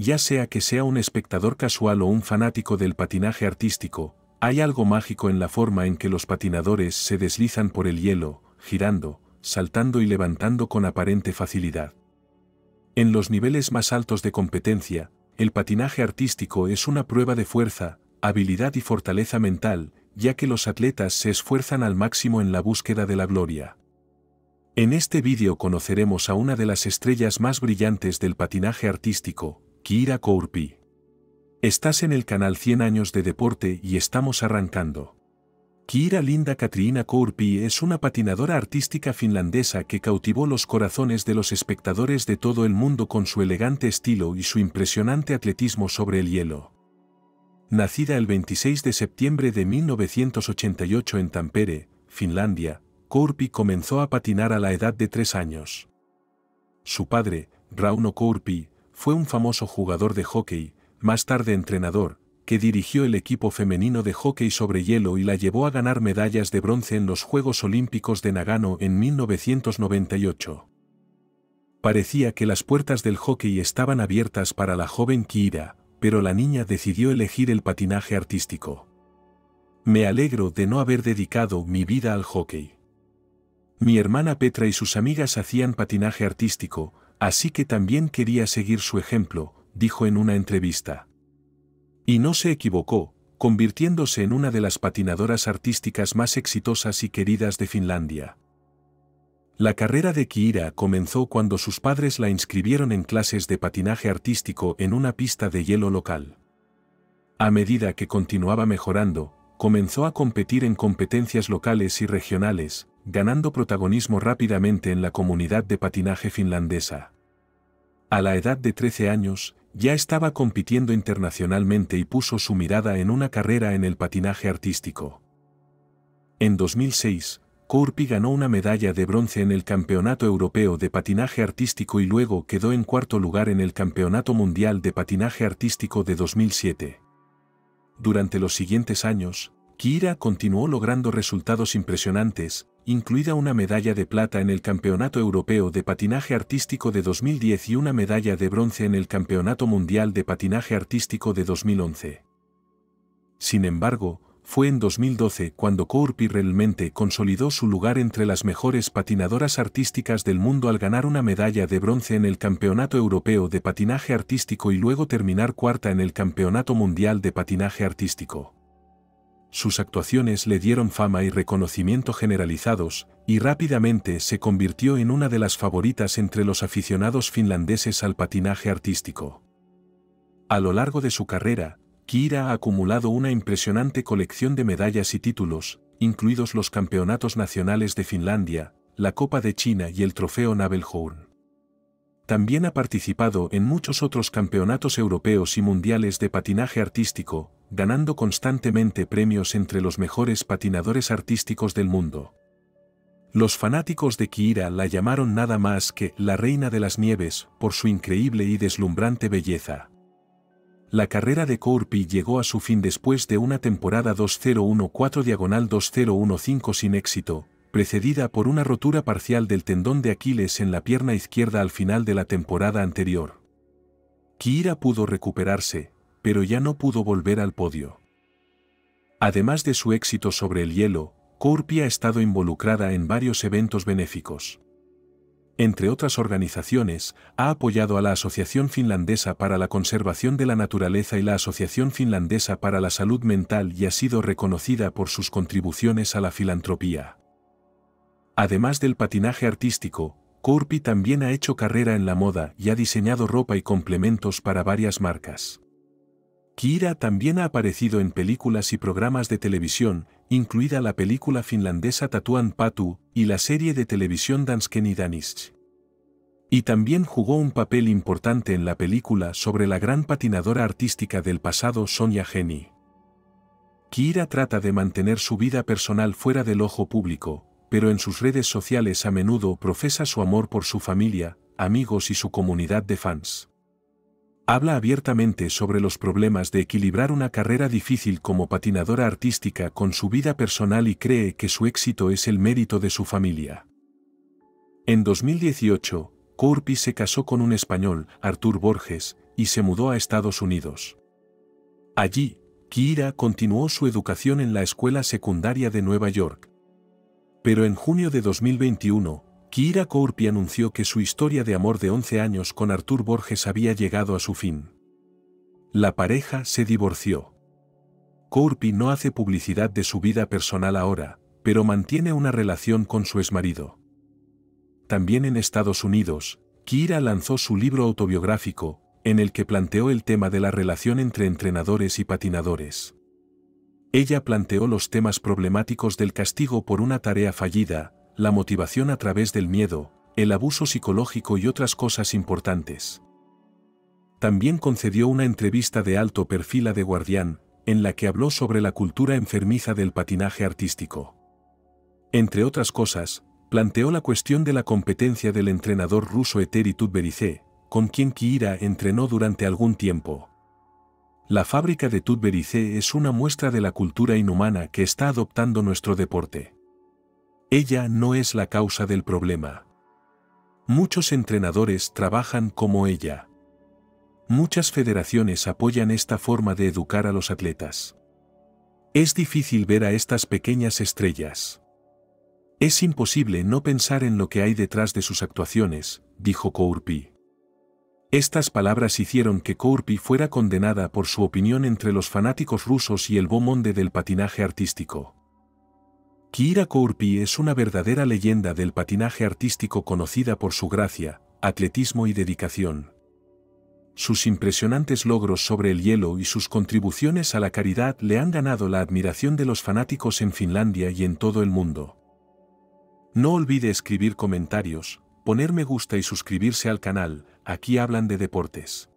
ya sea que sea un espectador casual o un fanático del patinaje artístico, hay algo mágico en la forma en que los patinadores se deslizan por el hielo, girando, saltando y levantando con aparente facilidad. En los niveles más altos de competencia, el patinaje artístico es una prueba de fuerza, habilidad y fortaleza mental, ya que los atletas se esfuerzan al máximo en la búsqueda de la gloria. En este vídeo conoceremos a una de las estrellas más brillantes del patinaje artístico, Kira Kourpi. Estás en el canal 100 años de deporte y estamos arrancando. Kira Linda Katrina Kourpi es una patinadora artística finlandesa que cautivó los corazones de los espectadores de todo el mundo con su elegante estilo y su impresionante atletismo sobre el hielo. Nacida el 26 de septiembre de 1988 en Tampere, Finlandia, Kourpi comenzó a patinar a la edad de tres años. Su padre, Rauno Kourpi, fue un famoso jugador de hockey, más tarde entrenador, que dirigió el equipo femenino de hockey sobre hielo y la llevó a ganar medallas de bronce en los Juegos Olímpicos de Nagano en 1998. Parecía que las puertas del hockey estaban abiertas para la joven Kira, pero la niña decidió elegir el patinaje artístico. Me alegro de no haber dedicado mi vida al hockey. Mi hermana Petra y sus amigas hacían patinaje artístico, así que también quería seguir su ejemplo, dijo en una entrevista. Y no se equivocó, convirtiéndose en una de las patinadoras artísticas más exitosas y queridas de Finlandia. La carrera de Kiira comenzó cuando sus padres la inscribieron en clases de patinaje artístico en una pista de hielo local. A medida que continuaba mejorando, comenzó a competir en competencias locales y regionales, ganando protagonismo rápidamente en la comunidad de patinaje finlandesa. A la edad de 13 años, ya estaba compitiendo internacionalmente y puso su mirada en una carrera en el patinaje artístico. En 2006, Korpi ganó una medalla de bronce en el Campeonato Europeo de Patinaje Artístico y luego quedó en cuarto lugar en el Campeonato Mundial de Patinaje Artístico de 2007. Durante los siguientes años, Kira continuó logrando resultados impresionantes, incluida una medalla de plata en el Campeonato Europeo de Patinaje Artístico de 2010 y una medalla de bronce en el Campeonato Mundial de Patinaje Artístico de 2011. Sin embargo, fue en 2012 cuando Corpi realmente consolidó su lugar entre las mejores patinadoras artísticas del mundo al ganar una medalla de bronce en el Campeonato Europeo de Patinaje Artístico y luego terminar cuarta en el Campeonato Mundial de Patinaje Artístico sus actuaciones le dieron fama y reconocimiento generalizados, y rápidamente se convirtió en una de las favoritas entre los aficionados finlandeses al patinaje artístico. A lo largo de su carrera, Kira ha acumulado una impresionante colección de medallas y títulos, incluidos los campeonatos nacionales de Finlandia, la Copa de China y el Trofeo Nabelhorn. También ha participado en muchos otros campeonatos europeos y mundiales de patinaje artístico, ganando constantemente premios entre los mejores patinadores artísticos del mundo. Los fanáticos de Kira la llamaron nada más que la Reina de las Nieves por su increíble y deslumbrante belleza. La carrera de Corpi llegó a su fin después de una temporada 2014 diagonal 2015 sin éxito, precedida por una rotura parcial del tendón de Aquiles en la pierna izquierda al final de la temporada anterior. Kira pudo recuperarse, pero ya no pudo volver al podio. Además de su éxito sobre el hielo, Kurpi ha estado involucrada en varios eventos benéficos. Entre otras organizaciones, ha apoyado a la Asociación Finlandesa para la Conservación de la Naturaleza y la Asociación Finlandesa para la Salud Mental y ha sido reconocida por sus contribuciones a la filantropía. Además del patinaje artístico, Kurpi también ha hecho carrera en la moda y ha diseñado ropa y complementos para varias marcas. Kira también ha aparecido en películas y programas de televisión, incluida la película finlandesa Tatuan Patu y la serie de televisión Danskeni Danish. Y también jugó un papel importante en la película sobre la gran patinadora artística del pasado Sonia Geni. Kira trata de mantener su vida personal fuera del ojo público, pero en sus redes sociales a menudo profesa su amor por su familia, amigos y su comunidad de fans habla abiertamente sobre los problemas de equilibrar una carrera difícil como patinadora artística con su vida personal y cree que su éxito es el mérito de su familia. En 2018, Corpi se casó con un español, Artur Borges, y se mudó a Estados Unidos. Allí, Kira continuó su educación en la escuela secundaria de Nueva York. Pero en junio de 2021, Kira Kourpi anunció que su historia de amor de 11 años con Artur Borges había llegado a su fin. La pareja se divorció. Kourpi no hace publicidad de su vida personal ahora, pero mantiene una relación con su exmarido. También en Estados Unidos, Kira lanzó su libro autobiográfico, en el que planteó el tema de la relación entre entrenadores y patinadores. Ella planteó los temas problemáticos del castigo por una tarea fallida, la motivación a través del miedo, el abuso psicológico y otras cosas importantes. También concedió una entrevista de alto perfil a The Guardian, en la que habló sobre la cultura enfermiza del patinaje artístico. Entre otras cosas, planteó la cuestión de la competencia del entrenador ruso Eteri Tutberice, con quien Kiira entrenó durante algún tiempo. La fábrica de Tutberice es una muestra de la cultura inhumana que está adoptando nuestro deporte. Ella no es la causa del problema. Muchos entrenadores trabajan como ella. Muchas federaciones apoyan esta forma de educar a los atletas. Es difícil ver a estas pequeñas estrellas. Es imposible no pensar en lo que hay detrás de sus actuaciones, dijo Kourpi. Estas palabras hicieron que Kourpi fuera condenada por su opinión entre los fanáticos rusos y el bomonde del patinaje artístico. Kira Kourpi es una verdadera leyenda del patinaje artístico conocida por su gracia, atletismo y dedicación. Sus impresionantes logros sobre el hielo y sus contribuciones a la caridad le han ganado la admiración de los fanáticos en Finlandia y en todo el mundo. No olvide escribir comentarios, poner me gusta y suscribirse al canal, aquí hablan de deportes.